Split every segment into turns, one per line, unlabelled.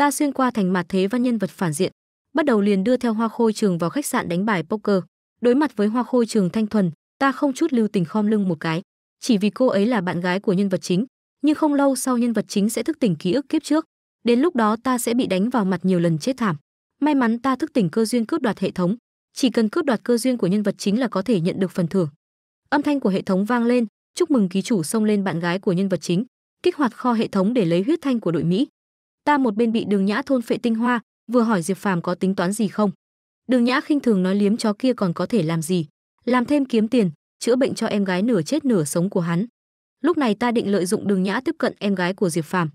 ta xuyên qua thành mặt thế văn nhân vật phản diện bắt đầu liền đưa theo hoa khôi trường vào khách sạn đánh bài poker đối mặt với hoa khôi trường thanh thuần ta không chút lưu tình khom lưng một cái chỉ vì cô ấy là bạn gái của nhân vật chính nhưng không lâu sau nhân vật chính sẽ thức tỉnh ký ức kiếp trước đến lúc đó ta sẽ bị đánh vào mặt nhiều lần chết thảm may mắn ta thức tỉnh cơ duyên cướp đoạt hệ thống chỉ cần cướp đoạt cơ duyên của nhân vật chính là có thể nhận được phần thưởng âm thanh của hệ thống vang lên chúc mừng ký chủ xông lên bạn gái của nhân vật chính kích hoạt kho hệ thống để lấy huyết thanh của đội mỹ ta một bên bị đường nhã thôn phệ tinh hoa vừa hỏi diệp phàm có tính toán gì không đường nhã khinh thường nói liếm chó kia còn có thể làm gì làm thêm kiếm tiền chữa bệnh cho em gái nửa chết nửa sống của hắn lúc này ta định lợi dụng đường nhã tiếp cận em gái của diệp phàm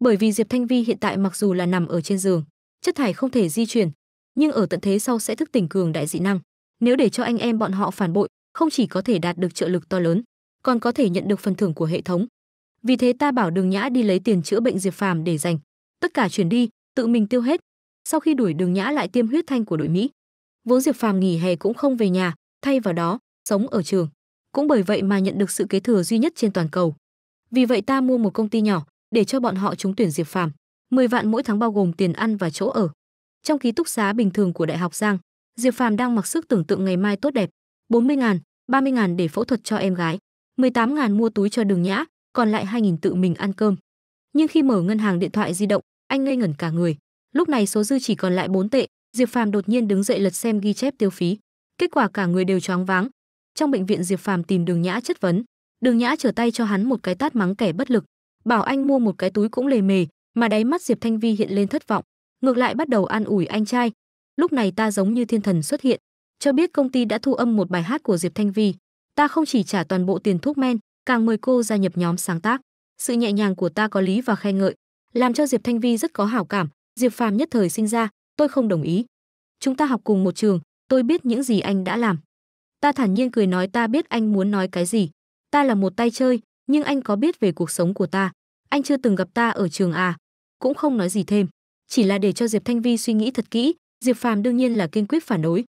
bởi vì diệp thanh vi hiện tại mặc dù là nằm ở trên giường chất thải không thể di chuyển nhưng ở tận thế sau sẽ thức tỉnh cường đại dị năng nếu để cho anh em bọn họ phản bội không chỉ có thể đạt được trợ lực to lớn còn có thể nhận được phần thưởng của hệ thống vì thế ta bảo đường nhã đi lấy tiền chữa bệnh diệp phàm để dành tất cả chuyển đi, tự mình tiêu hết. Sau khi đuổi Đường Nhã lại tiêm huyết thanh của đội Mỹ. Vốn Diệp Phàm nghỉ hè cũng không về nhà, thay vào đó, sống ở trường. Cũng bởi vậy mà nhận được sự kế thừa duy nhất trên toàn cầu. Vì vậy ta mua một công ty nhỏ để cho bọn họ trúng tuyển Diệp Phàm, 10 vạn mỗi tháng bao gồm tiền ăn và chỗ ở. Trong ký túc xá bình thường của Đại học Giang, Diệp Phàm đang mặc sức tưởng tượng ngày mai tốt đẹp, 40 ngàn, 30 ngàn để phẫu thuật cho em gái, 18 ngàn mua túi cho Đường Nhã, còn lại 2.000 tự mình ăn cơm. Nhưng khi mở ngân hàng điện thoại di động, anh ngây ngẩn cả người. Lúc này số dư chỉ còn lại 4 tệ, Diệp Phàm đột nhiên đứng dậy lật xem ghi chép tiêu phí. Kết quả cả người đều choáng váng. Trong bệnh viện Diệp Phàm tìm Đường Nhã chất vấn, Đường Nhã trở tay cho hắn một cái tát mắng kẻ bất lực, bảo anh mua một cái túi cũng lề mề, mà đáy mắt Diệp Thanh Vi hiện lên thất vọng, ngược lại bắt đầu an ủi anh trai. Lúc này ta giống như thiên thần xuất hiện, cho biết công ty đã thu âm một bài hát của Diệp Thanh Vi, ta không chỉ trả toàn bộ tiền thuốc men, càng mời cô gia nhập nhóm sáng tác. Sự nhẹ nhàng của ta có lý và khen ngợi, làm cho Diệp Thanh Vi rất có hảo cảm, Diệp Phàm nhất thời sinh ra, tôi không đồng ý. Chúng ta học cùng một trường, tôi biết những gì anh đã làm. Ta thản nhiên cười nói ta biết anh muốn nói cái gì. Ta là một tay chơi, nhưng anh có biết về cuộc sống của ta. Anh chưa từng gặp ta ở trường à. Cũng không nói gì thêm. Chỉ là để cho Diệp Thanh Vi suy nghĩ thật kỹ, Diệp Phàm đương nhiên là kiên quyết phản đối.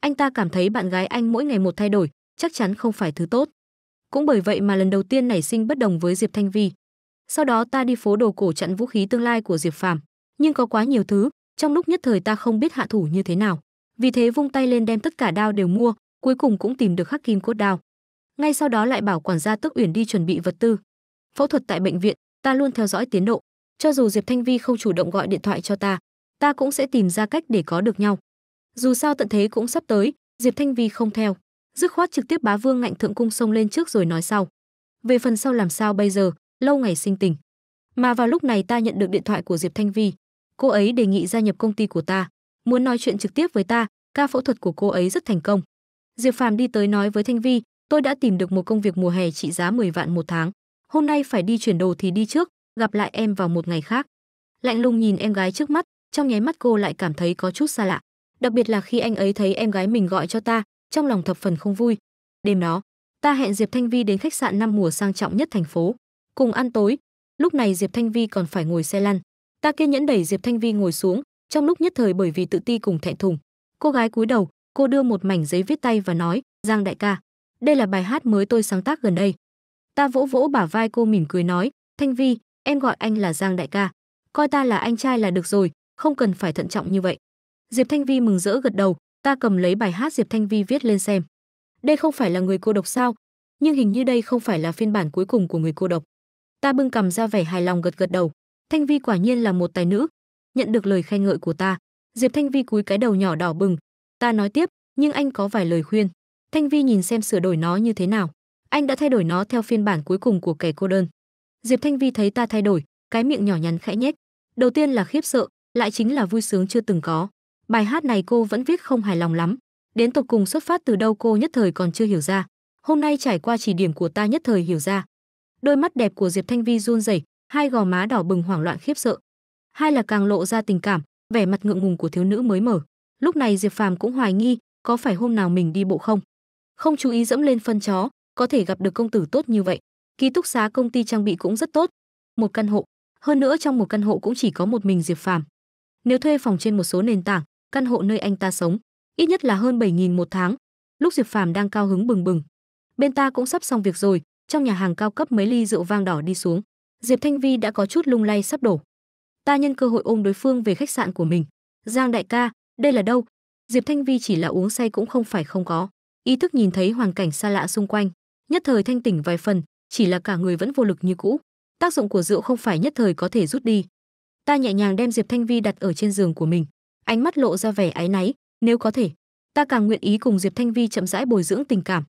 Anh ta cảm thấy bạn gái anh mỗi ngày một thay đổi, chắc chắn không phải thứ tốt. Cũng bởi vậy mà lần đầu tiên nảy sinh bất đồng với Diệp Thanh Vi sau đó ta đi phố đồ cổ chặn vũ khí tương lai của Diệp Phàm, nhưng có quá nhiều thứ, trong lúc nhất thời ta không biết hạ thủ như thế nào. Vì thế vung tay lên đem tất cả đao đều mua, cuối cùng cũng tìm được khắc Kim cốt đao. Ngay sau đó lại bảo quản gia Tức Uyển đi chuẩn bị vật tư. Phẫu thuật tại bệnh viện, ta luôn theo dõi tiến độ, cho dù Diệp Thanh Vi không chủ động gọi điện thoại cho ta, ta cũng sẽ tìm ra cách để có được nhau. Dù sao tận thế cũng sắp tới, Diệp Thanh Vi không theo, dứt khoát trực tiếp bá vương ngạnh thượng cung sông lên trước rồi nói sau. Về phần sau làm sao bây giờ, lâu ngày sinh tình. Mà vào lúc này ta nhận được điện thoại của Diệp Thanh Vi, cô ấy đề nghị gia nhập công ty của ta, muốn nói chuyện trực tiếp với ta, ca phẫu thuật của cô ấy rất thành công. Diệp Phàm đi tới nói với Thanh Vi, tôi đã tìm được một công việc mùa hè trị giá 10 vạn một tháng, hôm nay phải đi chuyển đồ thì đi trước, gặp lại em vào một ngày khác. Lạnh lùng nhìn em gái trước mắt, trong nháy mắt cô lại cảm thấy có chút xa lạ, đặc biệt là khi anh ấy thấy em gái mình gọi cho ta, trong lòng thập phần không vui. Đêm đó, ta hẹn Diệp Thanh Vi đến khách sạn năm mùa sang trọng nhất thành phố cùng ăn tối. Lúc này Diệp Thanh Vi còn phải ngồi xe lăn. Ta kiên nhẫn đẩy Diệp Thanh Vi ngồi xuống, trong lúc nhất thời bởi vì tự ti cùng thẹn thùng. Cô gái cúi đầu, cô đưa một mảnh giấy viết tay và nói, "Giang đại ca, đây là bài hát mới tôi sáng tác gần đây." Ta vỗ vỗ bả vai cô mỉm cười nói, "Thanh Vi, em gọi anh là Giang đại ca, coi ta là anh trai là được rồi, không cần phải thận trọng như vậy." Diệp Thanh Vi mừng rỡ gật đầu, ta cầm lấy bài hát Diệp Thanh Vi viết lên xem. Đây không phải là người cô độc sao? Nhưng hình như đây không phải là phiên bản cuối cùng của người cô độc. Ta bưng cầm ra vẻ hài lòng gật gật đầu. Thanh Vi quả nhiên là một tài nữ. Nhận được lời khen ngợi của ta, Diệp Thanh Vi cúi cái đầu nhỏ đỏ bừng. Ta nói tiếp, nhưng anh có vài lời khuyên. Thanh Vi nhìn xem sửa đổi nó như thế nào. Anh đã thay đổi nó theo phiên bản cuối cùng của kẻ cô đơn. Diệp Thanh Vi thấy ta thay đổi, cái miệng nhỏ nhắn khẽ nhếch. Đầu tiên là khiếp sợ, lại chính là vui sướng chưa từng có. Bài hát này cô vẫn viết không hài lòng lắm. Đến tột cùng xuất phát từ đâu cô nhất thời còn chưa hiểu ra. Hôm nay trải qua chỉ điểm của ta nhất thời hiểu ra, Đôi mắt đẹp của Diệp Thanh Vi run rẩy, hai gò má đỏ bừng hoảng loạn khiếp sợ. Hai là càng lộ ra tình cảm, vẻ mặt ngượng ngùng của thiếu nữ mới mở. Lúc này Diệp Phàm cũng hoài nghi, có phải hôm nào mình đi bộ không? Không chú ý dẫm lên phân chó, có thể gặp được công tử tốt như vậy. Ký túc xá công ty trang bị cũng rất tốt, một căn hộ, hơn nữa trong một căn hộ cũng chỉ có một mình Diệp Phàm. Nếu thuê phòng trên một số nền tảng, căn hộ nơi anh ta sống, ít nhất là hơn 7.000 một tháng. Lúc Diệp Phàm đang cao hứng bừng bừng, bên ta cũng sắp xong việc rồi, trong nhà hàng cao cấp mấy ly rượu vang đỏ đi xuống diệp thanh vi đã có chút lung lay sắp đổ ta nhân cơ hội ôm đối phương về khách sạn của mình giang đại ca đây là đâu diệp thanh vi chỉ là uống say cũng không phải không có ý thức nhìn thấy hoàn cảnh xa lạ xung quanh nhất thời thanh tỉnh vài phần chỉ là cả người vẫn vô lực như cũ tác dụng của rượu không phải nhất thời có thể rút đi ta nhẹ nhàng đem diệp thanh vi đặt ở trên giường của mình ánh mắt lộ ra vẻ áy náy nếu có thể ta càng nguyện ý cùng diệp thanh vi chậm rãi bồi dưỡng tình cảm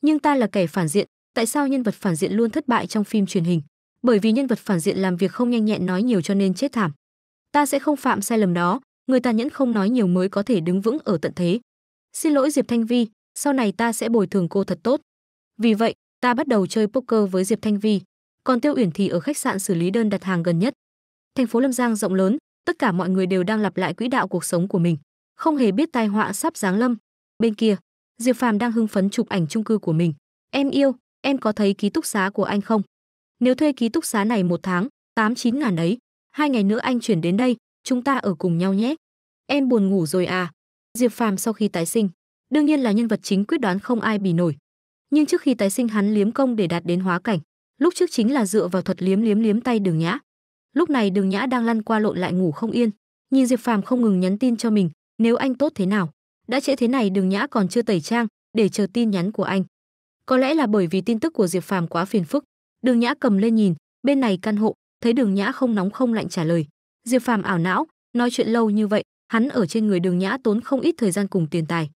nhưng ta là kẻ phản diện tại sao nhân vật phản diện luôn thất bại trong phim truyền hình bởi vì nhân vật phản diện làm việc không nhanh nhẹn nói nhiều cho nên chết thảm ta sẽ không phạm sai lầm đó người ta nhẫn không nói nhiều mới có thể đứng vững ở tận thế xin lỗi diệp thanh vi sau này ta sẽ bồi thường cô thật tốt vì vậy ta bắt đầu chơi poker với diệp thanh vi còn tiêu uyển thì ở khách sạn xử lý đơn đặt hàng gần nhất thành phố lâm giang rộng lớn tất cả mọi người đều đang lặp lại quỹ đạo cuộc sống của mình không hề biết tai họa sắp giáng lâm bên kia diệp phàm đang hưng phấn chụp ảnh chung cư của mình em yêu em có thấy ký túc xá của anh không? Nếu thuê ký túc xá này một tháng, 8 chín ngàn ấy, hai ngày nữa anh chuyển đến đây, chúng ta ở cùng nhau nhé. Em buồn ngủ rồi à? Diệp Phàm sau khi tái sinh, đương nhiên là nhân vật chính quyết đoán không ai bì nổi. Nhưng trước khi tái sinh hắn liếm công để đạt đến hóa cảnh, lúc trước chính là dựa vào thuật liếm liếm liếm tay Đường Nhã. Lúc này Đường Nhã đang lăn qua lộn lại ngủ không yên, nhìn Diệp Phàm không ngừng nhắn tin cho mình, nếu anh tốt thế nào, đã trễ thế này Đường Nhã còn chưa tẩy trang, để chờ tin nhắn của anh. Có lẽ là bởi vì tin tức của Diệp Phàm quá phiền phức, Đường Nhã cầm lên nhìn, bên này căn hộ, thấy Đường Nhã không nóng không lạnh trả lời. Diệp Phàm ảo não, nói chuyện lâu như vậy, hắn ở trên người Đường Nhã tốn không ít thời gian cùng tiền tài.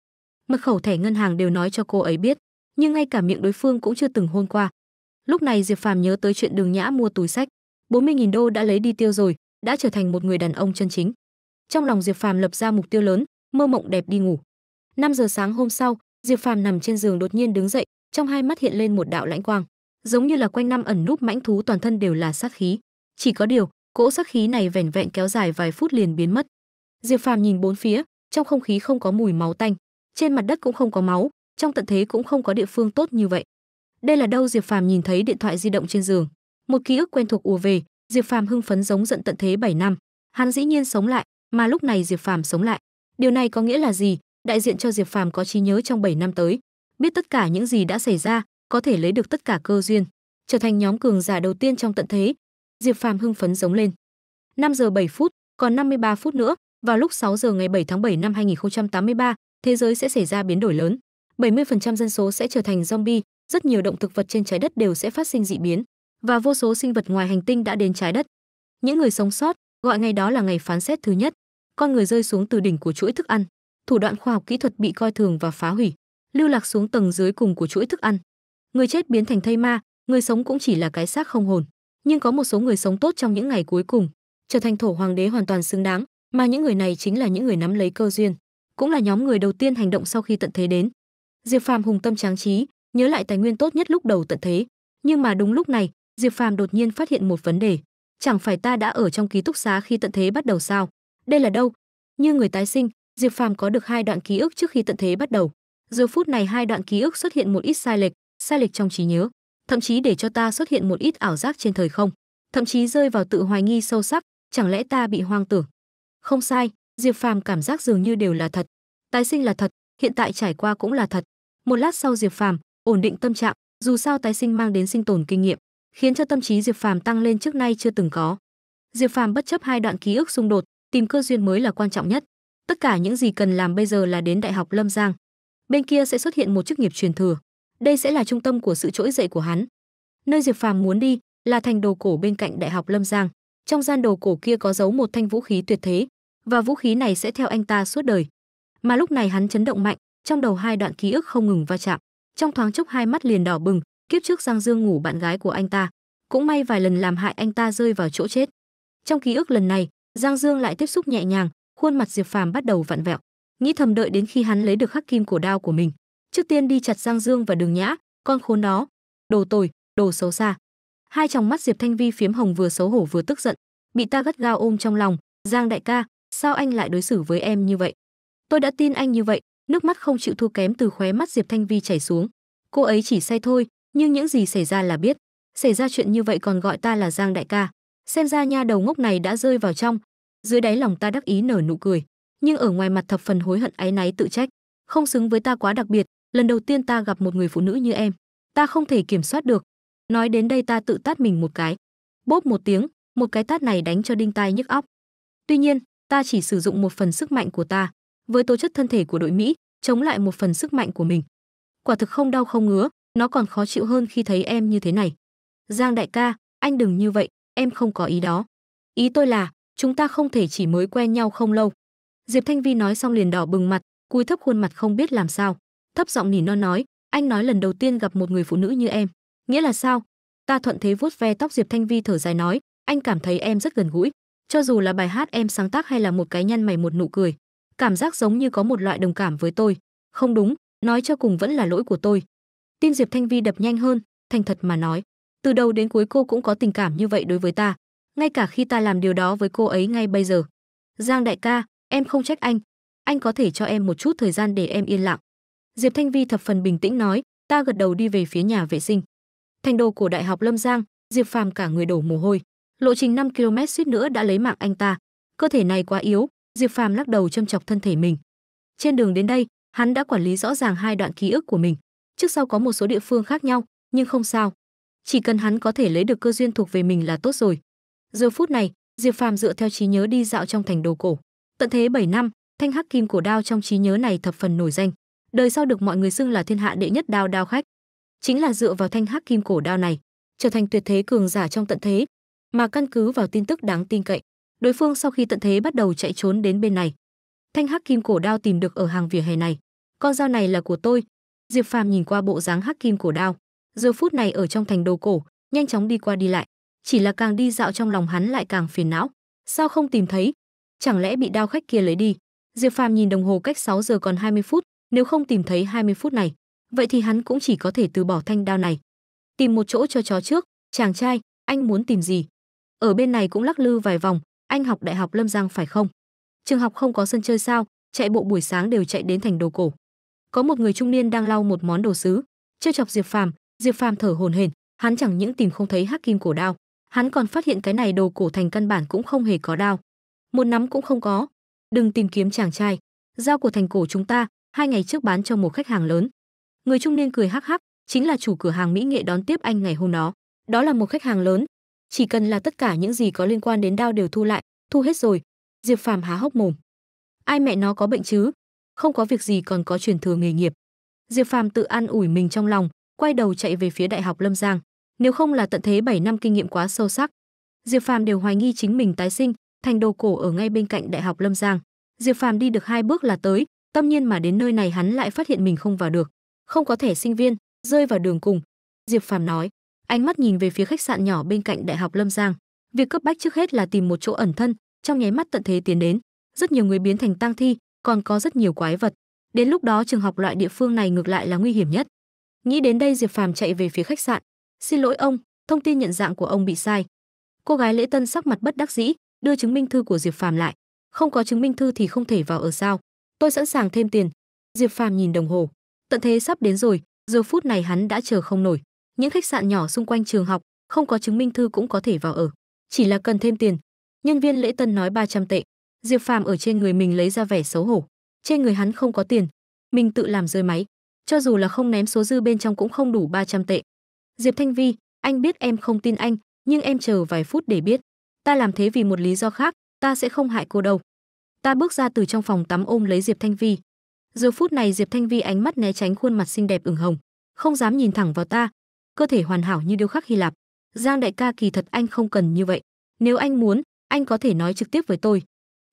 Mật khẩu thẻ ngân hàng đều nói cho cô ấy biết, nhưng ngay cả miệng đối phương cũng chưa từng hôn qua. Lúc này Diệp Phàm nhớ tới chuyện Đường Nhã mua túi sách, 40.000 đô đã lấy đi tiêu rồi, đã trở thành một người đàn ông chân chính. Trong lòng Diệp Phàm lập ra mục tiêu lớn, mơ mộng đẹp đi ngủ. 5 giờ sáng hôm sau, Diệp Phàm nằm trên giường đột nhiên đứng dậy, trong hai mắt hiện lên một đạo lãnh quang giống như là quanh năm ẩn núp mãnh thú toàn thân đều là sát khí chỉ có điều cỗ sát khí này vẻn vẹn kéo dài vài phút liền biến mất diệp phàm nhìn bốn phía trong không khí không có mùi máu tanh trên mặt đất cũng không có máu trong tận thế cũng không có địa phương tốt như vậy đây là đâu diệp phàm nhìn thấy điện thoại di động trên giường một ký ức quen thuộc ùa về diệp phàm hưng phấn giống giận tận thế 7 năm hắn dĩ nhiên sống lại mà lúc này diệp phàm sống lại điều này có nghĩa là gì đại diện cho diệp phàm có trí nhớ trong 7 năm tới biết tất cả những gì đã xảy ra, có thể lấy được tất cả cơ duyên, trở thành nhóm cường giả đầu tiên trong tận thế. Diệp Phàm hưng phấn giống lên. 5 giờ 7 phút, còn 53 phút nữa, vào lúc 6 giờ ngày 7 tháng 7 năm 2083, thế giới sẽ xảy ra biến đổi lớn. 70% dân số sẽ trở thành zombie, rất nhiều động thực vật trên trái đất đều sẽ phát sinh dị biến và vô số sinh vật ngoài hành tinh đã đến trái đất. Những người sống sót gọi ngày đó là ngày phán xét thứ nhất. Con người rơi xuống từ đỉnh của chuỗi thức ăn, thủ đoạn khoa học kỹ thuật bị coi thường và phá hủy lưu lạc xuống tầng dưới cùng của chuỗi thức ăn. Người chết biến thành thây ma, người sống cũng chỉ là cái xác không hồn, nhưng có một số người sống tốt trong những ngày cuối cùng, trở thành thổ hoàng đế hoàn toàn xứng đáng, mà những người này chính là những người nắm lấy cơ duyên, cũng là nhóm người đầu tiên hành động sau khi tận thế đến. Diệp Phàm hùng tâm tráng trí, nhớ lại tài nguyên tốt nhất lúc đầu tận thế, nhưng mà đúng lúc này, Diệp Phàm đột nhiên phát hiện một vấn đề, chẳng phải ta đã ở trong ký túc xá khi tận thế bắt đầu sao? Đây là đâu? Như người tái sinh, Diệp Phàm có được hai đoạn ký ức trước khi tận thế bắt đầu, Giờ phút này hai đoạn ký ức xuất hiện một ít sai lệch, sai lệch trong trí nhớ, thậm chí để cho ta xuất hiện một ít ảo giác trên thời không, thậm chí rơi vào tự hoài nghi sâu sắc, chẳng lẽ ta bị hoang tưởng? Không sai, Diệp Phàm cảm giác dường như đều là thật. Tái sinh là thật, hiện tại trải qua cũng là thật. Một lát sau Diệp Phàm ổn định tâm trạng, dù sao tái sinh mang đến sinh tồn kinh nghiệm, khiến cho tâm trí Diệp Phàm tăng lên trước nay chưa từng có. Diệp Phàm bất chấp hai đoạn ký ức xung đột, tìm cơ duyên mới là quan trọng nhất. Tất cả những gì cần làm bây giờ là đến Đại học Lâm Giang, bên kia sẽ xuất hiện một chức nghiệp truyền thừa. Đây sẽ là trung tâm của sự trỗi dậy của hắn. Nơi Diệp Phàm muốn đi là thành đồ cổ bên cạnh Đại học Lâm Giang. Trong gian đồ cổ kia có giấu một thanh vũ khí tuyệt thế, và vũ khí này sẽ theo anh ta suốt đời. Mà lúc này hắn chấn động mạnh, trong đầu hai đoạn ký ức không ngừng va chạm. Trong thoáng chốc hai mắt liền đỏ bừng, kiếp trước Giang Dương ngủ bạn gái của anh ta, cũng may vài lần làm hại anh ta rơi vào chỗ chết. Trong ký ức lần này, Giang Dương lại tiếp xúc nhẹ nhàng, khuôn mặt Diệp Phàm bắt đầu vặn vẹo nghĩ thầm đợi đến khi hắn lấy được khắc kim của đao của mình trước tiên đi chặt giang dương và đường nhã con khốn đó đồ tồi đồ xấu xa hai tròng mắt diệp thanh vi phiếm hồng vừa xấu hổ vừa tức giận bị ta gắt gao ôm trong lòng giang đại ca sao anh lại đối xử với em như vậy tôi đã tin anh như vậy nước mắt không chịu thua kém từ khóe mắt diệp thanh vi chảy xuống cô ấy chỉ say thôi nhưng những gì xảy ra là biết xảy ra chuyện như vậy còn gọi ta là giang đại ca xem ra nha đầu ngốc này đã rơi vào trong dưới đáy lòng ta đắc ý nở nụ cười nhưng ở ngoài mặt thập phần hối hận áy náy tự trách không xứng với ta quá đặc biệt lần đầu tiên ta gặp một người phụ nữ như em ta không thể kiểm soát được nói đến đây ta tự tát mình một cái bốp một tiếng một cái tát này đánh cho đinh tai nhức óc tuy nhiên ta chỉ sử dụng một phần sức mạnh của ta với tố chất thân thể của đội mỹ chống lại một phần sức mạnh của mình quả thực không đau không ngứa nó còn khó chịu hơn khi thấy em như thế này giang đại ca anh đừng như vậy em không có ý đó ý tôi là chúng ta không thể chỉ mới quen nhau không lâu Diệp Thanh Vi nói xong liền đỏ bừng mặt, cúi thấp khuôn mặt không biết làm sao, thấp giọng nỉ non nói, anh nói lần đầu tiên gặp một người phụ nữ như em, nghĩa là sao? Ta thuận thế vuốt ve tóc Diệp Thanh Vi thở dài nói, anh cảm thấy em rất gần gũi, cho dù là bài hát em sáng tác hay là một cái nhăn mày một nụ cười, cảm giác giống như có một loại đồng cảm với tôi. Không đúng, nói cho cùng vẫn là lỗi của tôi. Tim Diệp Thanh Vi đập nhanh hơn, thành thật mà nói, từ đầu đến cuối cô cũng có tình cảm như vậy đối với ta, ngay cả khi ta làm điều đó với cô ấy ngay bây giờ. Giang đại ca, em không trách anh anh có thể cho em một chút thời gian để em yên lặng diệp thanh vi thập phần bình tĩnh nói ta gật đầu đi về phía nhà vệ sinh thành đồ của đại học lâm giang diệp phàm cả người đổ mồ hôi lộ trình 5 km suýt nữa đã lấy mạng anh ta cơ thể này quá yếu diệp phàm lắc đầu châm chọc thân thể mình trên đường đến đây hắn đã quản lý rõ ràng hai đoạn ký ức của mình trước sau có một số địa phương khác nhau nhưng không sao chỉ cần hắn có thể lấy được cơ duyên thuộc về mình là tốt rồi giờ phút này diệp phàm dựa theo trí nhớ đi dạo trong thành đồ cổ Tận thế 7 năm, thanh hắc kim cổ đao trong trí nhớ này thập phần nổi danh, đời sau được mọi người xưng là thiên hạ đệ nhất đao đao khách. Chính là dựa vào thanh hắc kim cổ đao này, trở thành tuyệt thế cường giả trong tận thế, mà căn cứ vào tin tức đáng tin cậy, đối phương sau khi tận thế bắt đầu chạy trốn đến bên này. Thanh hắc kim cổ đao tìm được ở hàng vỉa hè này, con dao này là của tôi. Diệp Phàm nhìn qua bộ dáng hắc kim cổ đao, giờ phút này ở trong thành đồ cổ, nhanh chóng đi qua đi lại, chỉ là càng đi dạo trong lòng hắn lại càng phiền não, sao không tìm thấy, chẳng lẽ bị đao khách kia lấy đi? Diệp Phàm nhìn đồng hồ cách 6 giờ còn 20 phút, nếu không tìm thấy 20 phút này, vậy thì hắn cũng chỉ có thể từ bỏ thanh đao này. Tìm một chỗ cho chó trước, chàng trai, anh muốn tìm gì? Ở bên này cũng lắc lư vài vòng, anh học đại học Lâm Giang phải không? Trường học không có sân chơi sao, chạy bộ buổi sáng đều chạy đến thành đồ cổ. Có một người trung niên đang lau một món đồ sứ, trêu chọc Diệp Phàm, Diệp Phàm thở hổn hển, hắn chẳng những tìm không thấy hắc kim cổ đao, hắn còn phát hiện cái này đồ cổ thành căn bản cũng không hề có đao một nắm cũng không có. Đừng tìm kiếm chàng trai, dao của thành cổ chúng ta, hai ngày trước bán cho một khách hàng lớn. Người trung niên cười hắc hắc, chính là chủ cửa hàng mỹ nghệ đón tiếp anh ngày hôm đó. Đó là một khách hàng lớn, chỉ cần là tất cả những gì có liên quan đến đao đều thu lại, thu hết rồi. Diệp Phàm há hốc mồm. Ai mẹ nó có bệnh chứ? Không có việc gì còn có truyền thừa nghề nghiệp. Diệp Phàm tự an ủi mình trong lòng, quay đầu chạy về phía Đại học Lâm Giang, nếu không là tận thế 7 năm kinh nghiệm quá sâu sắc. Diệp Phàm đều hoài nghi chính mình tái sinh, thành đồ cổ ở ngay bên cạnh Đại học Lâm Giang. Diệp Phàm đi được hai bước là tới, tâm nhiên mà đến nơi này hắn lại phát hiện mình không vào được, không có thẻ sinh viên, rơi vào đường cùng. Diệp Phàm nói, ánh mắt nhìn về phía khách sạn nhỏ bên cạnh Đại học Lâm Giang. Việc cấp bách trước hết là tìm một chỗ ẩn thân, trong nháy mắt tận thế tiến đến, rất nhiều người biến thành tang thi, còn có rất nhiều quái vật. Đến lúc đó trường học loại địa phương này ngược lại là nguy hiểm nhất. Nghĩ đến đây Diệp Phàm chạy về phía khách sạn. "Xin lỗi ông, thông tin nhận dạng của ông bị sai." Cô gái lễ tân sắc mặt bất đắc dĩ, đưa chứng minh thư của Diệp Phàm lại, không có chứng minh thư thì không thể vào ở sao? Tôi sẵn sàng thêm tiền. Diệp Phàm nhìn đồng hồ, tận thế sắp đến rồi, giờ phút này hắn đã chờ không nổi. Những khách sạn nhỏ xung quanh trường học, không có chứng minh thư cũng có thể vào ở, chỉ là cần thêm tiền. Nhân viên lễ tân nói 300 tệ. Diệp Phàm ở trên người mình lấy ra vẻ xấu hổ, trên người hắn không có tiền, mình tự làm rơi máy, cho dù là không ném số dư bên trong cũng không đủ 300 tệ. Diệp Thanh Vi, anh biết em không tin anh, nhưng em chờ vài phút để biết ta làm thế vì một lý do khác ta sẽ không hại cô đâu ta bước ra từ trong phòng tắm ôm lấy diệp thanh vi giờ phút này diệp thanh vi ánh mắt né tránh khuôn mặt xinh đẹp ửng hồng không dám nhìn thẳng vào ta cơ thể hoàn hảo như điêu khắc hy lạp giang đại ca kỳ thật anh không cần như vậy nếu anh muốn anh có thể nói trực tiếp với tôi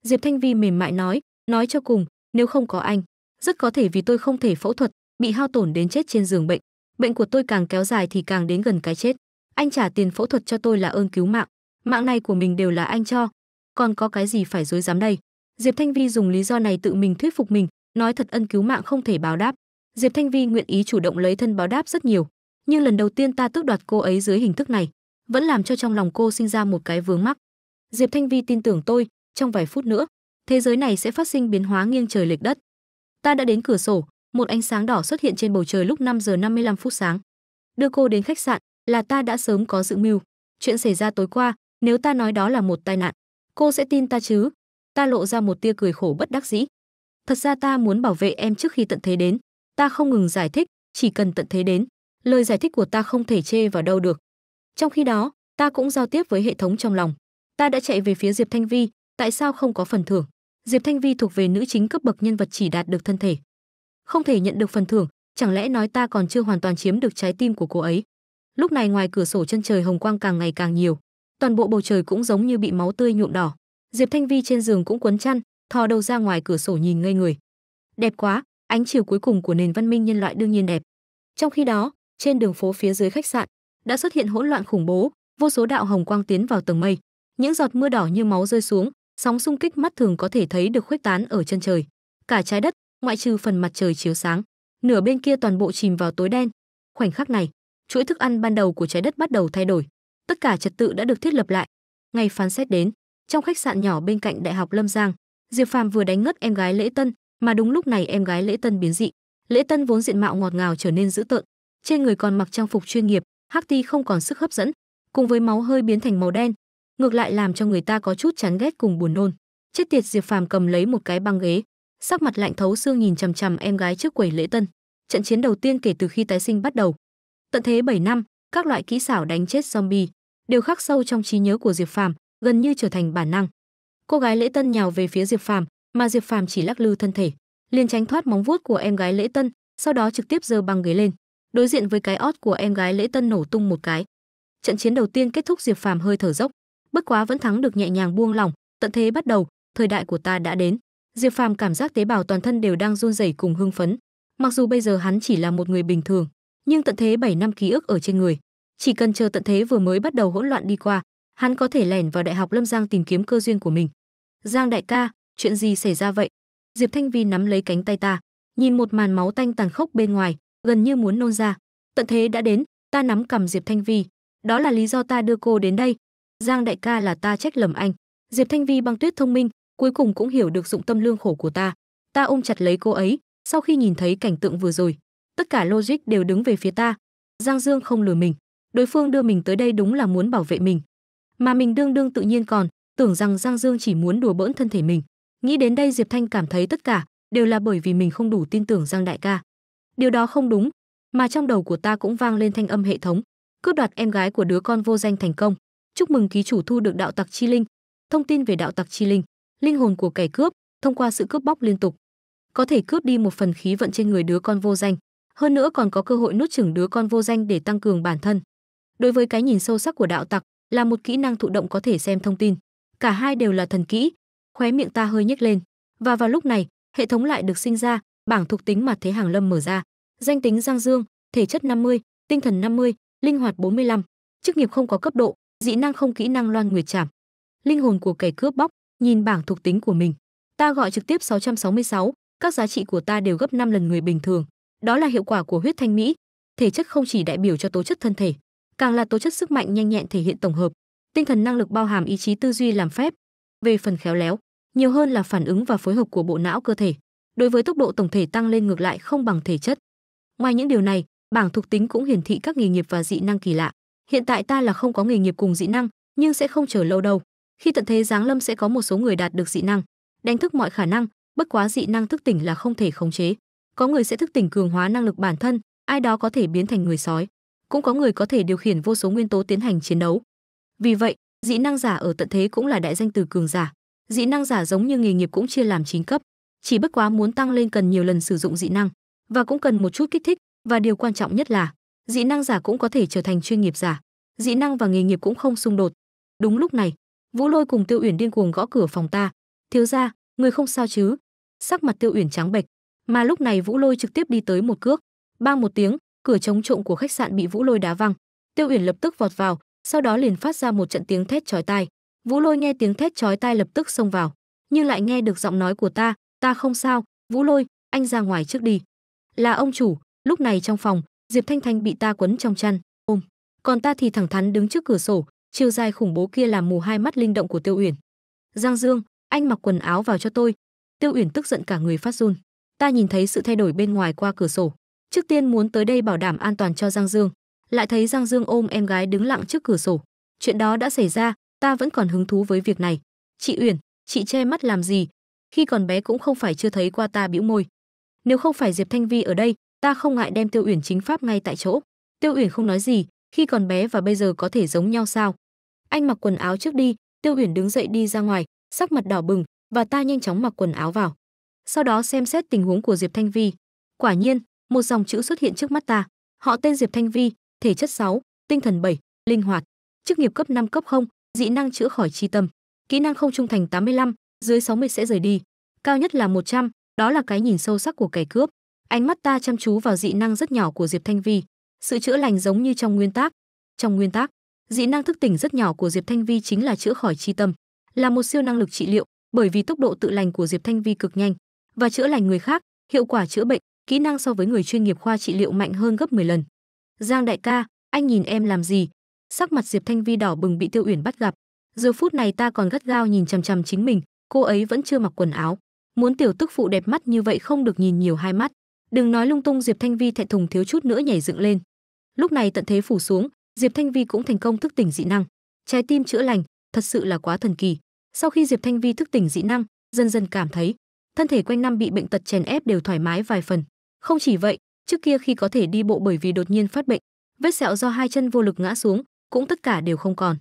diệp thanh vi mềm mại nói nói cho cùng nếu không có anh rất có thể vì tôi không thể phẫu thuật bị hao tổn đến chết trên giường bệnh bệnh của tôi càng kéo dài thì càng đến gần cái chết anh trả tiền phẫu thuật cho tôi là ơn cứu mạng mạng này của mình đều là anh cho, còn có cái gì phải dối dám đây. Diệp Thanh Vi dùng lý do này tự mình thuyết phục mình, nói thật ân cứu mạng không thể báo đáp. Diệp Thanh Vi nguyện ý chủ động lấy thân báo đáp rất nhiều, nhưng lần đầu tiên ta tước đoạt cô ấy dưới hình thức này, vẫn làm cho trong lòng cô sinh ra một cái vướng mắc. Diệp Thanh Vi tin tưởng tôi, trong vài phút nữa, thế giới này sẽ phát sinh biến hóa nghiêng trời lệch đất. Ta đã đến cửa sổ, một ánh sáng đỏ xuất hiện trên bầu trời lúc 5 giờ 55 phút sáng. Đưa cô đến khách sạn là ta đã sớm có dự mưu. Chuyện xảy ra tối qua, nếu ta nói đó là một tai nạn, cô sẽ tin ta chứ? Ta lộ ra một tia cười khổ bất đắc dĩ. Thật ra ta muốn bảo vệ em trước khi tận thế đến. Ta không ngừng giải thích, chỉ cần tận thế đến, lời giải thích của ta không thể chê vào đâu được. Trong khi đó, ta cũng giao tiếp với hệ thống trong lòng. Ta đã chạy về phía Diệp Thanh Vi, tại sao không có phần thưởng? Diệp Thanh Vi thuộc về nữ chính cấp bậc nhân vật chỉ đạt được thân thể. Không thể nhận được phần thưởng, chẳng lẽ nói ta còn chưa hoàn toàn chiếm được trái tim của cô ấy? Lúc này ngoài cửa sổ chân trời hồng quang càng ngày càng nhiều toàn bộ bầu trời cũng giống như bị máu tươi nhuộm đỏ diệp thanh vi trên giường cũng quấn chăn thò đầu ra ngoài cửa sổ nhìn ngây người đẹp quá ánh chiều cuối cùng của nền văn minh nhân loại đương nhiên đẹp trong khi đó trên đường phố phía dưới khách sạn đã xuất hiện hỗn loạn khủng bố vô số đạo hồng quang tiến vào tầng mây những giọt mưa đỏ như máu rơi xuống sóng xung kích mắt thường có thể thấy được khuếch tán ở chân trời cả trái đất ngoại trừ phần mặt trời chiếu sáng nửa bên kia toàn bộ chìm vào tối đen khoảnh khắc này chuỗi thức ăn ban đầu của trái đất bắt đầu thay đổi tất cả trật tự đã được thiết lập lại ngày phán xét đến trong khách sạn nhỏ bên cạnh đại học lâm giang diệp phàm vừa đánh ngất em gái lễ tân mà đúng lúc này em gái lễ tân biến dị lễ tân vốn diện mạo ngọt ngào trở nên dữ tợn trên người còn mặc trang phục chuyên nghiệp hắc ti không còn sức hấp dẫn cùng với máu hơi biến thành màu đen ngược lại làm cho người ta có chút chán ghét cùng buồn nôn chết tiệt diệp phàm cầm lấy một cái băng ghế sắc mặt lạnh thấu xương nhìn chằm chằm em gái trước quầy lễ tân trận chiến đầu tiên kể từ khi tái sinh bắt đầu tận thế 7 năm các loại kỹ xảo đánh chết zombie đều khắc sâu trong trí nhớ của Diệp Phàm, gần như trở thành bản năng. Cô gái Lễ Tân nhào về phía Diệp Phàm, mà Diệp Phàm chỉ lắc lư thân thể, liền tránh thoát móng vuốt của em gái Lễ Tân, sau đó trực tiếp giơ băng ghế lên, đối diện với cái ót của em gái Lễ Tân nổ tung một cái. Trận chiến đầu tiên kết thúc Diệp Phàm hơi thở dốc, bất quá vẫn thắng được nhẹ nhàng buông lỏng, tận thế bắt đầu, thời đại của ta đã đến. Diệp Phàm cảm giác tế bào toàn thân đều đang run rẩy cùng hưng phấn. Mặc dù bây giờ hắn chỉ là một người bình thường, nhưng tận thế 7 năm ký ức ở trên người, chỉ cần chờ tận thế vừa mới bắt đầu hỗn loạn đi qua, hắn có thể lẻn vào Đại học Lâm Giang tìm kiếm cơ duyên của mình. Giang đại ca, chuyện gì xảy ra vậy? Diệp Thanh Vi nắm lấy cánh tay ta, nhìn một màn máu tanh tàn khốc bên ngoài, gần như muốn nôn ra. Tận thế đã đến, ta nắm cầm Diệp Thanh Vi, đó là lý do ta đưa cô đến đây. Giang đại ca là ta trách lầm anh. Diệp Thanh Vi băng tuyết thông minh, cuối cùng cũng hiểu được dụng tâm lương khổ của ta. Ta ôm chặt lấy cô ấy, sau khi nhìn thấy cảnh tượng vừa rồi, tất cả logic đều đứng về phía ta. Giang Dương không lừa mình, đối phương đưa mình tới đây đúng là muốn bảo vệ mình mà mình đương đương tự nhiên còn tưởng rằng giang dương chỉ muốn đùa bỡn thân thể mình nghĩ đến đây diệp thanh cảm thấy tất cả đều là bởi vì mình không đủ tin tưởng giang đại ca điều đó không đúng mà trong đầu của ta cũng vang lên thanh âm hệ thống cướp đoạt em gái của đứa con vô danh thành công chúc mừng ký chủ thu được đạo tặc chi linh thông tin về đạo tặc chi linh linh hồn của kẻ cướp thông qua sự cướp bóc liên tục có thể cướp đi một phần khí vận trên người đứa con vô danh hơn nữa còn có cơ hội nuốt chửng đứa con vô danh để tăng cường bản thân đối với cái nhìn sâu sắc của đạo tặc là một kỹ năng thụ động có thể xem thông tin cả hai đều là thần kỹ khóe miệng ta hơi nhếch lên và vào lúc này hệ thống lại được sinh ra bảng thuộc tính mà thế hàng lâm mở ra danh tính giang dương thể chất 50, tinh thần 50, linh hoạt 45, chức nghiệp không có cấp độ dị năng không kỹ năng loan nguyệt chảm linh hồn của kẻ cướp bóc nhìn bảng thuộc tính của mình ta gọi trực tiếp 666, các giá trị của ta đều gấp 5 lần người bình thường đó là hiệu quả của huyết thanh mỹ thể chất không chỉ đại biểu cho tố chất thân thể càng là tố chất sức mạnh nhanh nhẹn thể hiện tổng hợp tinh thần năng lực bao hàm ý chí tư duy làm phép về phần khéo léo nhiều hơn là phản ứng và phối hợp của bộ não cơ thể đối với tốc độ tổng thể tăng lên ngược lại không bằng thể chất ngoài những điều này bảng thuộc tính cũng hiển thị các nghề nghiệp và dị năng kỳ lạ hiện tại ta là không có nghề nghiệp cùng dị năng nhưng sẽ không chờ lâu đâu khi tận thế giáng lâm sẽ có một số người đạt được dị năng đánh thức mọi khả năng bất quá dị năng thức tỉnh là không thể khống chế có người sẽ thức tỉnh cường hóa năng lực bản thân ai đó có thể biến thành người sói cũng có người có thể điều khiển vô số nguyên tố tiến hành chiến đấu. Vì vậy, dị năng giả ở tận thế cũng là đại danh từ cường giả. Dị năng giả giống như nghề nghiệp cũng chia làm 9 cấp, chỉ bất quá muốn tăng lên cần nhiều lần sử dụng dị năng và cũng cần một chút kích thích và điều quan trọng nhất là dị năng giả cũng có thể trở thành chuyên nghiệp giả. Dị năng và nghề nghiệp cũng không xung đột. Đúng lúc này, Vũ Lôi cùng Tiêu Uyển điên cuồng gõ cửa phòng ta. "Thiếu gia, người không sao chứ?" Sắc mặt Tiêu Uyển trắng bệch, mà lúc này Vũ Lôi trực tiếp đi tới một cước, bang một tiếng, cửa chống trộm của khách sạn bị Vũ Lôi đá văng. Tiêu Uyển lập tức vọt vào, sau đó liền phát ra một trận tiếng thét chói tai. Vũ Lôi nghe tiếng thét chói tai lập tức xông vào, nhưng lại nghe được giọng nói của ta, "Ta không sao, Vũ Lôi, anh ra ngoài trước đi." Là ông chủ, lúc này trong phòng, Diệp Thanh Thanh bị ta quấn trong chăn, ôm, còn ta thì thẳng thắn đứng trước cửa sổ, chiều dài khủng bố kia làm mù hai mắt linh động của Tiêu Uyển. "Giang Dương, anh mặc quần áo vào cho tôi." Tiêu Uyển tức giận cả người phát run. Ta nhìn thấy sự thay đổi bên ngoài qua cửa sổ, trước tiên muốn tới đây bảo đảm an toàn cho Giang Dương. Lại thấy Giang Dương ôm em gái đứng lặng trước cửa sổ. Chuyện đó đã xảy ra, ta vẫn còn hứng thú với việc này. Chị Uyển, chị che mắt làm gì? Khi còn bé cũng không phải chưa thấy qua ta bĩu môi. Nếu không phải Diệp Thanh Vi ở đây, ta không ngại đem Tiêu Uyển chính pháp ngay tại chỗ. Tiêu Uyển không nói gì, khi còn bé và bây giờ có thể giống nhau sao? Anh mặc quần áo trước đi, Tiêu Uyển đứng dậy đi ra ngoài, sắc mặt đỏ bừng và ta nhanh chóng mặc quần áo vào. Sau đó xem xét tình huống của Diệp Thanh Vi. Quả nhiên, một dòng chữ xuất hiện trước mắt ta họ tên diệp thanh vi thể chất 6, tinh thần 7, linh hoạt chức nghiệp cấp 5 cấp 0, dị năng chữa khỏi chi tâm kỹ năng không trung thành 85, dưới 60 sẽ rời đi cao nhất là 100, đó là cái nhìn sâu sắc của kẻ cướp ánh mắt ta chăm chú vào dị năng rất nhỏ của diệp thanh vi sự chữa lành giống như trong nguyên tác trong nguyên tác dị năng thức tỉnh rất nhỏ của diệp thanh vi chính là chữa khỏi chi tâm là một siêu năng lực trị liệu bởi vì tốc độ tự lành của diệp thanh vi cực nhanh và chữa lành người khác hiệu quả chữa bệnh kỹ năng so với người chuyên nghiệp khoa trị liệu mạnh hơn gấp 10 lần. Giang đại ca, anh nhìn em làm gì? Sắc mặt Diệp Thanh Vi đỏ bừng bị Tiêu Uyển bắt gặp. Giờ phút này ta còn gắt gao nhìn chằm chằm chính mình, cô ấy vẫn chưa mặc quần áo. Muốn tiểu tức phụ đẹp mắt như vậy không được nhìn nhiều hai mắt. Đừng nói lung tung Diệp Thanh Vi thẹn thùng thiếu chút nữa nhảy dựng lên. Lúc này tận thế phủ xuống, Diệp Thanh Vi cũng thành công thức tỉnh dị năng. Trái tim chữa lành, thật sự là quá thần kỳ. Sau khi Diệp Thanh Vi thức tỉnh dị năng, dần dần cảm thấy thân thể quanh năm bị bệnh tật chèn ép đều thoải mái vài phần. Không chỉ vậy, trước kia khi có thể đi bộ bởi vì đột nhiên phát bệnh, vết sẹo do hai chân vô lực ngã xuống cũng tất cả đều không còn.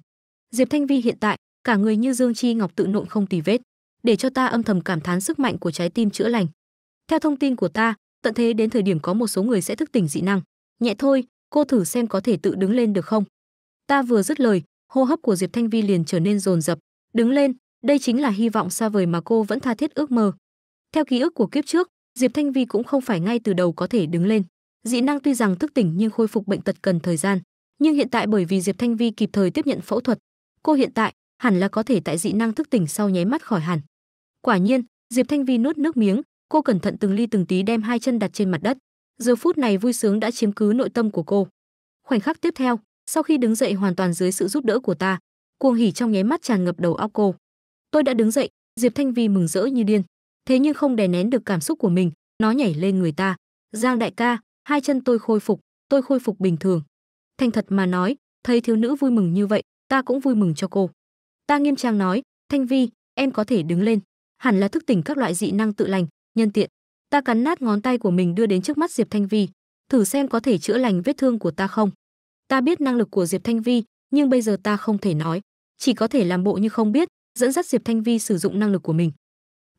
Diệp Thanh Vi hiện tại, cả người như Dương Chi Ngọc tự nộn không tì vết, để cho ta âm thầm cảm thán sức mạnh của trái tim chữa lành. Theo thông tin của ta, tận thế đến thời điểm có một số người sẽ thức tỉnh dị năng. Nhẹ thôi, cô thử xem có thể tự đứng lên được không? Ta vừa dứt lời, hô hấp của Diệp Thanh Vi liền trở nên dồn dập, đứng lên, đây chính là hy vọng xa vời mà cô vẫn tha thiết ước mơ. Theo ký ức của kiếp trước, Diệp Thanh Vi cũng không phải ngay từ đầu có thể đứng lên. Dị năng tuy rằng thức tỉnh nhưng khôi phục bệnh tật cần thời gian, nhưng hiện tại bởi vì Diệp Thanh Vi kịp thời tiếp nhận phẫu thuật, cô hiện tại hẳn là có thể tại dị năng thức tỉnh sau nháy mắt khỏi hẳn. Quả nhiên, Diệp Thanh Vi nuốt nước miếng, cô cẩn thận từng ly từng tí đem hai chân đặt trên mặt đất. Giờ phút này vui sướng đã chiếm cứ nội tâm của cô. Khoảnh khắc tiếp theo, sau khi đứng dậy hoàn toàn dưới sự giúp đỡ của ta, cuồng hỉ trong nháy mắt tràn ngập đầu óc cô. Tôi đã đứng dậy, Diệp Thanh Vi mừng rỡ như điên thế nhưng không đè nén được cảm xúc của mình, nó nhảy lên người ta. Giang đại ca, hai chân tôi khôi phục, tôi khôi phục bình thường. Thành thật mà nói, thấy thiếu nữ vui mừng như vậy, ta cũng vui mừng cho cô. Ta nghiêm trang nói, Thanh Vi, em có thể đứng lên. Hẳn là thức tỉnh các loại dị năng tự lành, nhân tiện. Ta cắn nát ngón tay của mình đưa đến trước mắt Diệp Thanh Vi, thử xem có thể chữa lành vết thương của ta không. Ta biết năng lực của Diệp Thanh Vi, nhưng bây giờ ta không thể nói, chỉ có thể làm bộ như không biết, dẫn dắt Diệp Thanh Vi sử dụng năng lực của mình.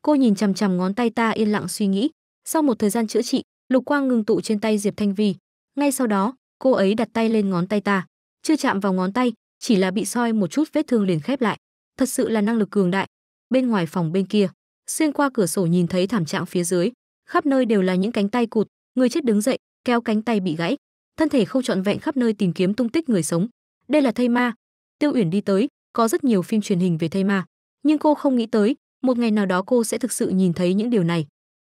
Cô nhìn chằm chằm ngón tay ta yên lặng suy nghĩ. Sau một thời gian chữa trị, lục quang ngừng tụ trên tay Diệp Thanh Vi. Ngay sau đó, cô ấy đặt tay lên ngón tay ta, chưa chạm vào ngón tay, chỉ là bị soi một chút vết thương liền khép lại. Thật sự là năng lực cường đại. Bên ngoài phòng bên kia, xuyên qua cửa sổ nhìn thấy thảm trạng phía dưới, khắp nơi đều là những cánh tay cụt, người chết đứng dậy, kéo cánh tay bị gãy, thân thể không trọn vẹn khắp nơi tìm kiếm tung tích người sống. Đây là thây ma. Tiêu Uyển đi tới, có rất nhiều phim truyền hình về thây ma, nhưng cô không nghĩ tới, một ngày nào đó cô sẽ thực sự nhìn thấy những điều này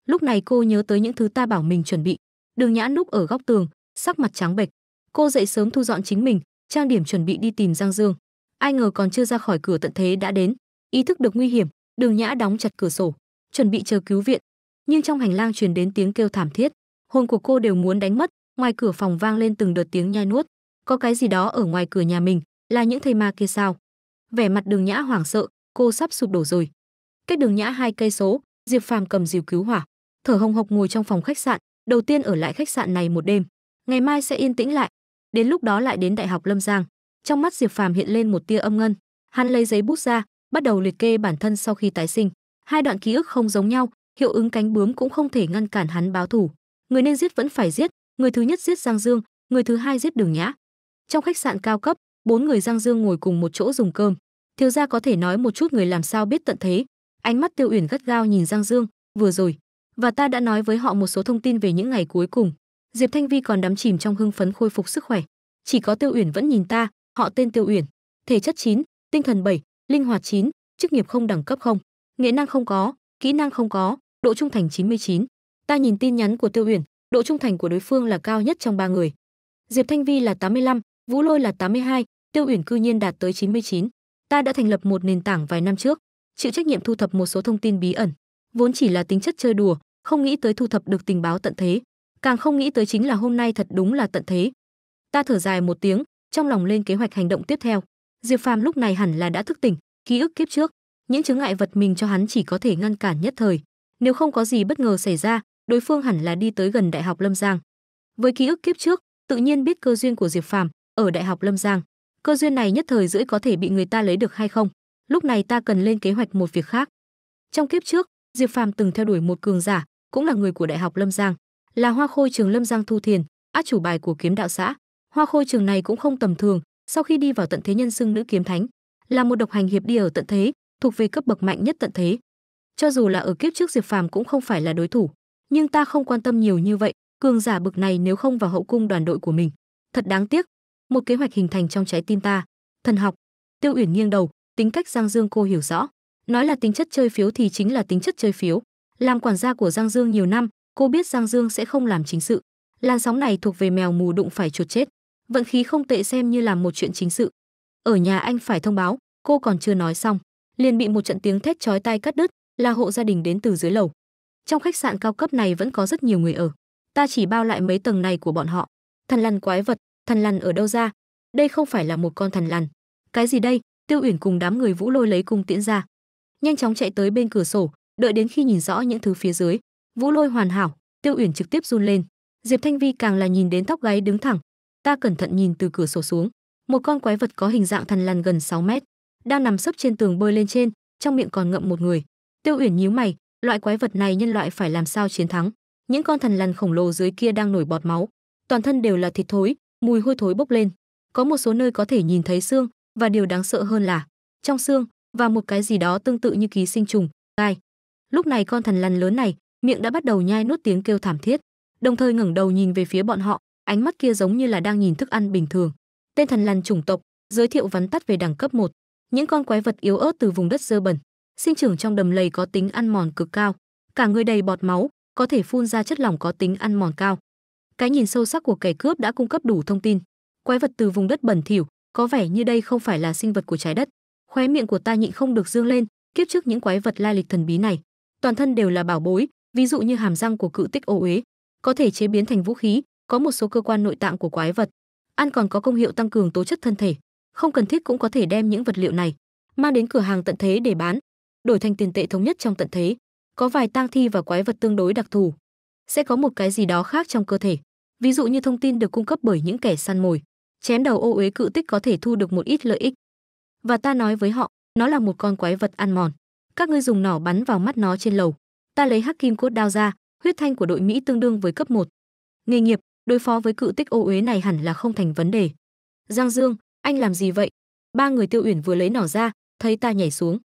lúc này cô nhớ tới những thứ ta bảo mình chuẩn bị đường nhã núp ở góc tường sắc mặt trắng bệch cô dậy sớm thu dọn chính mình trang điểm chuẩn bị đi tìm giang dương ai ngờ còn chưa ra khỏi cửa tận thế đã đến ý thức được nguy hiểm đường nhã đóng chặt cửa sổ chuẩn bị chờ cứu viện nhưng trong hành lang truyền đến tiếng kêu thảm thiết hồn của cô đều muốn đánh mất ngoài cửa phòng vang lên từng đợt tiếng nhai nuốt có cái gì đó ở ngoài cửa nhà mình là những thầy ma kia sao vẻ mặt đường nhã hoảng sợ cô sắp sụp đổ rồi cách đường nhã hai cây số diệp phàm cầm dìu cứu hỏa thở hồng hộc ngồi trong phòng khách sạn đầu tiên ở lại khách sạn này một đêm ngày mai sẽ yên tĩnh lại đến lúc đó lại đến đại học lâm giang trong mắt diệp phàm hiện lên một tia âm ngân hắn lấy giấy bút ra bắt đầu liệt kê bản thân sau khi tái sinh hai đoạn ký ức không giống nhau hiệu ứng cánh bướm cũng không thể ngăn cản hắn báo thủ người nên giết vẫn phải giết người thứ nhất giết giang dương người thứ hai giết đường nhã trong khách sạn cao cấp bốn người giang dương ngồi cùng một chỗ dùng cơm thiếu gia có thể nói một chút người làm sao biết tận thế ánh mắt tiêu uyển gắt gao nhìn giang dương vừa rồi và ta đã nói với họ một số thông tin về những ngày cuối cùng diệp thanh vi còn đắm chìm trong hưng phấn khôi phục sức khỏe chỉ có tiêu uyển vẫn nhìn ta họ tên tiêu uyển thể chất 9, tinh thần 7, linh hoạt 9, chức nghiệp không đẳng cấp không nghệ năng không có kỹ năng không có độ trung thành 99. ta nhìn tin nhắn của tiêu uyển độ trung thành của đối phương là cao nhất trong ba người diệp thanh vi là 85, vũ lôi là 82, tiêu uyển cư nhiên đạt tới 99. ta đã thành lập một nền tảng vài năm trước chịu trách nhiệm thu thập một số thông tin bí ẩn vốn chỉ là tính chất chơi đùa không nghĩ tới thu thập được tình báo tận thế càng không nghĩ tới chính là hôm nay thật đúng là tận thế ta thở dài một tiếng trong lòng lên kế hoạch hành động tiếp theo diệp phàm lúc này hẳn là đã thức tỉnh ký ức kiếp trước những chứng ngại vật mình cho hắn chỉ có thể ngăn cản nhất thời nếu không có gì bất ngờ xảy ra đối phương hẳn là đi tới gần đại học lâm giang với ký ức kiếp trước tự nhiên biết cơ duyên của diệp phàm ở đại học lâm giang cơ duyên này nhất thời rưỡi có thể bị người ta lấy được hay không lúc này ta cần lên kế hoạch một việc khác. Trong kiếp trước, Diệp Phàm từng theo đuổi một cường giả, cũng là người của Đại học Lâm Giang, là Hoa Khôi trường Lâm Giang Thu Thiền, át chủ bài của kiếm đạo xã. Hoa Khôi trường này cũng không tầm thường, sau khi đi vào tận thế nhân xưng nữ kiếm thánh, là một độc hành hiệp đi ở tận thế, thuộc về cấp bậc mạnh nhất tận thế. Cho dù là ở kiếp trước Diệp Phàm cũng không phải là đối thủ, nhưng ta không quan tâm nhiều như vậy, cường giả bực này nếu không vào hậu cung đoàn đội của mình, thật đáng tiếc. Một kế hoạch hình thành trong trái tim ta, thần học. Tiêu Uyển nghiêng đầu, tính cách giang dương cô hiểu rõ nói là tính chất chơi phiếu thì chính là tính chất chơi phiếu làm quản gia của giang dương nhiều năm cô biết giang dương sẽ không làm chính sự làn sóng này thuộc về mèo mù đụng phải chuột chết vận khí không tệ xem như làm một chuyện chính sự ở nhà anh phải thông báo cô còn chưa nói xong liền bị một trận tiếng thét chói tai cắt đứt là hộ gia đình đến từ dưới lầu trong khách sạn cao cấp này vẫn có rất nhiều người ở ta chỉ bao lại mấy tầng này của bọn họ thần lằn quái vật thần lằn ở đâu ra đây không phải là một con thần lằn cái gì đây tiêu uyển cùng đám người vũ lôi lấy cung tiễn ra nhanh chóng chạy tới bên cửa sổ đợi đến khi nhìn rõ những thứ phía dưới vũ lôi hoàn hảo tiêu uyển trực tiếp run lên diệp thanh vi càng là nhìn đến tóc gáy đứng thẳng ta cẩn thận nhìn từ cửa sổ xuống một con quái vật có hình dạng thần lằn gần 6 mét đang nằm sấp trên tường bơi lên trên trong miệng còn ngậm một người tiêu uyển nhíu mày loại quái vật này nhân loại phải làm sao chiến thắng những con thần lằn khổng lồ dưới kia đang nổi bọt máu toàn thân đều là thịt thối mùi hôi thối bốc lên có một số nơi có thể nhìn thấy xương và điều đáng sợ hơn là trong xương và một cái gì đó tương tự như ký sinh trùng, gai. Lúc này con thần lằn lớn này, miệng đã bắt đầu nhai nuốt tiếng kêu thảm thiết, đồng thời ngẩng đầu nhìn về phía bọn họ, ánh mắt kia giống như là đang nhìn thức ăn bình thường. Tên thần lằn chủng tộc, giới thiệu vắn tắt về đẳng cấp 1, những con quái vật yếu ớt từ vùng đất dơ bẩn, sinh trưởng trong đầm lầy có tính ăn mòn cực cao, cả người đầy bọt máu, có thể phun ra chất lỏng có tính ăn mòn cao. Cái nhìn sâu sắc của kẻ cướp đã cung cấp đủ thông tin. Quái vật từ vùng đất bẩn thỉu, có vẻ như đây không phải là sinh vật của trái đất khóe miệng của ta nhịn không được dương lên kiếp trước những quái vật lai lịch thần bí này toàn thân đều là bảo bối ví dụ như hàm răng của cự tích ô uế có thể chế biến thành vũ khí có một số cơ quan nội tạng của quái vật ăn còn có công hiệu tăng cường tố chất thân thể không cần thiết cũng có thể đem những vật liệu này mang đến cửa hàng tận thế để bán đổi thành tiền tệ thống nhất trong tận thế có vài tang thi và quái vật tương đối đặc thù sẽ có một cái gì đó khác trong cơ thể ví dụ như thông tin được cung cấp bởi những kẻ săn mồi chém đầu ô uế cự tích có thể thu được một ít lợi ích. Và ta nói với họ, nó là một con quái vật ăn mòn. Các ngươi dùng nỏ bắn vào mắt nó trên lầu. Ta lấy hắc kim cốt đao ra, huyết thanh của đội Mỹ tương đương với cấp 1. Nghề nghiệp, đối phó với cự tích ô uế này hẳn là không thành vấn đề. Giang Dương, anh làm gì vậy? Ba người Tiêu Uyển vừa lấy nỏ ra, thấy ta nhảy xuống,